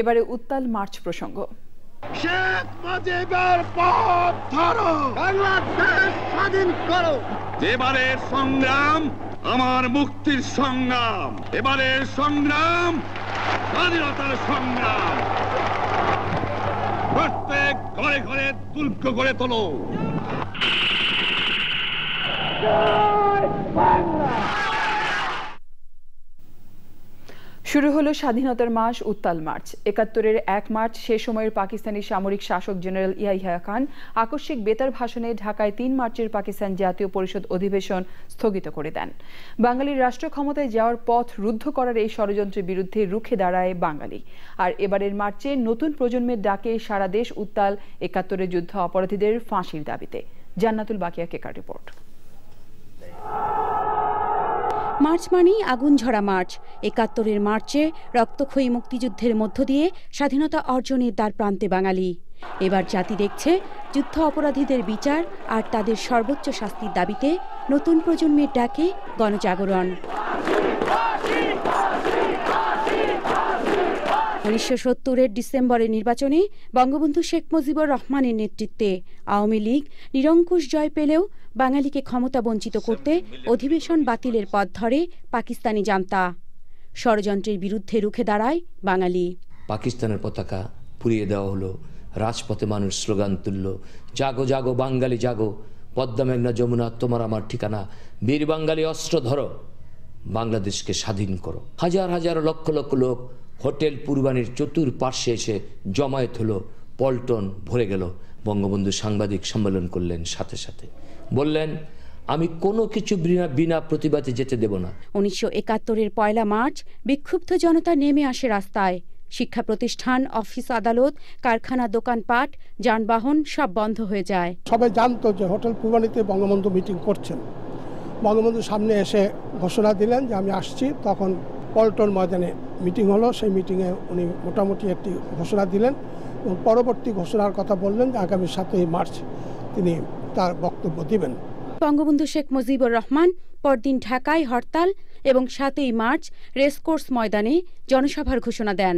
এবারে উত্তাল মার্চ প্রসঙ্গ শেখ মুজিবের পথ ধরো বাংলাদেশ স্বাধীন করো এবারে সংগ্রাম আমার মুক্তির সংগ্রাম এবারে সংগ্রাম স্বাধীনতার সংগ্রাম প্রত্যেক ঘরে ঘরে তুর্ক করে তোলো বাংলা শুরু হলো স্বাধীনতার মাস উত্তাল মার্চ একাত্তরের এক মার্চ সে সময়ের পাকিস্তানি সামরিক শাসক জেনারেল ইয়াহিয়া খান আকস্মিক বেতার ভাষণে ঢাকায় তিন মার্চের পাকিস্তান জাতীয় পরিষদ অধিবেশন স্থগিত করে দেন বাঙালির রাষ্ট্র ক্ষমতায় যাওয়ার পথ রুদ্ধ করার এই ষড়যন্ত্রের বিরুদ্ধে রুখে দাঁড়ায় বাঙালি আর এবারের মার্চে নতুন প্রজন্মের ডাকে সারা দেশ উত্তাল একাত্তরের যুদ্ধ অপরাধীদের ফাঁসির দাবিতে জান্নাতুল বাকিয়া কেকার রিপোর্ট মার্চ মানেই আগুন ঝরা মার্চ একাত্তরের মার্চে রক্তক্ষয়ী মুক্তিযুদ্ধের মধ্য দিয়ে স্বাধীনতা অর্জনের দ্বার প্রান্তে বাঙালি এবার জাতি দেখছে যুদ্ধ অপরাধীদের বিচার আর তাদের সর্বোচ্চ শাস্তির দাবিতে নতুন প্রজন্মের ডাকে গণজাগরণ উনিশশো সত্তরের ডিসেম্বরের নির্বাচনে বঙ্গবন্ধু শেখ মুজিবুর রহমানের নেতৃত্বে আওয়ামী লীগ নিরঙ্কুশ জয় পেলেও বাঙালিকে ক্ষমতা বঞ্চিত করতে অধিবেশন বাতিলের পথ ধরে পাকিস্তানি জামতা ষড়যন্ত্রের বিরুদ্ধে রুখে দাঁড়ায় বাঙালি পাকিস্তানের পতাকা পুড়িয়ে দেওয়া হলো রাজপথে মানুষ স্লোগান তুলল জাগো জাগো বাঙালি জাগো পদ্মা মেঘনা যমুনা তোমার আমার ঠিকানা বীর বাঙালি অস্ত্র ধরো বাংলাদেশকে স্বাধীন করো হাজার হাজার লক্ষ লক্ষ লোক হোটেল পূর্বাণীর পার্শ্বে এসে জমায়েত হলো পল্টন ভরে গেল বঙ্গবন্ধু সাংবাদিক সম্মেলন করলেন সাথে সাথে বললেন আমি কোনো কিছু বিনা প্রতিবাদে যেতে দেব না উনিশশো একাত্তরের পয়লা মার্চ বিক্ষুব্ধ জনতা নেমে আসে রাস্তায় শিক্ষা প্রতিষ্ঠান অফিস আদালত কারখানা দোকানপাট যানবাহন সব বন্ধ হয়ে যায় সবাই জানতো যে হোটেল পূর্বাণীতে বঙ্গবন্ধু মিটিং করছেন বঙ্গবন্ধু সামনে এসে ঘোষণা দিলেন যে আমি আসছি তখন পল্টন ময়দানে মিটিং হলো সেই মিটিংয়ে উনি মোটামুটি একটি ঘোষণা দিলেন এবং পরবর্তী ঘোষণার কথা বললেন যে আগামী সাতই মার্চ তিনি তার বক্তব্য দিবেন বঙ্গবন্ধু শেখ মুজিবুর রহমান পরদিন ঢাকায় হরতাল এবং সাতই মার্চ রেসকোর্স ময়দানে জনসভার ঘোষণা দেন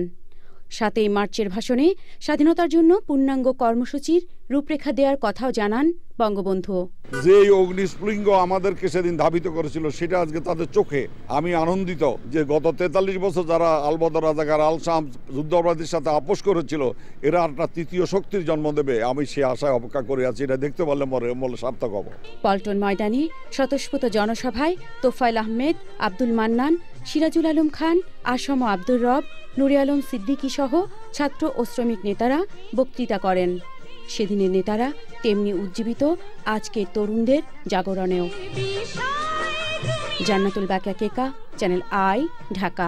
সাতই মার্চের ভাষণে স্বাধীনতার জন্য পূর্ণাঙ্গ কর্মসূচির রূপরেখা দেওয়ার কথাও জানান বঙ্গবন্ধু যে অগ্নিস্ফুলিঙ্গ আমাদেরকে সেদিন ধাবিত করেছিল সেটা আজকে তাদের চোখে আমি আনন্দিত যে গত তেতাল্লিশ বছর যারা আলবদর রাজাকার আল শাম যুদ্ধাপরাধীর সাথে আপোষ করেছিল এরা একটা তৃতীয় শক্তির জন্ম দেবে আমি সে আশায় অপেক্ষা করে আছি এটা দেখতে পারলে মরে মূল সার্থক হব পল্টন ময়দানে স্বতঃস্ফূত জনসভায় তোফাইল আহমেদ আব্দুল মান্নান সিরাজুল আলম খান আসম আব্দুর রব নুরে আলম সিদ্দিকী সহ ছাত্র ও শ্রমিক নেতারা বক্তৃতা করেন সেদিনের নেতারা তেমনি উজ্জীবিত আজকের তরুণদের জাগরণেও জান্নাতুল বাকা কেকা চ্যানেল আই ঢাকা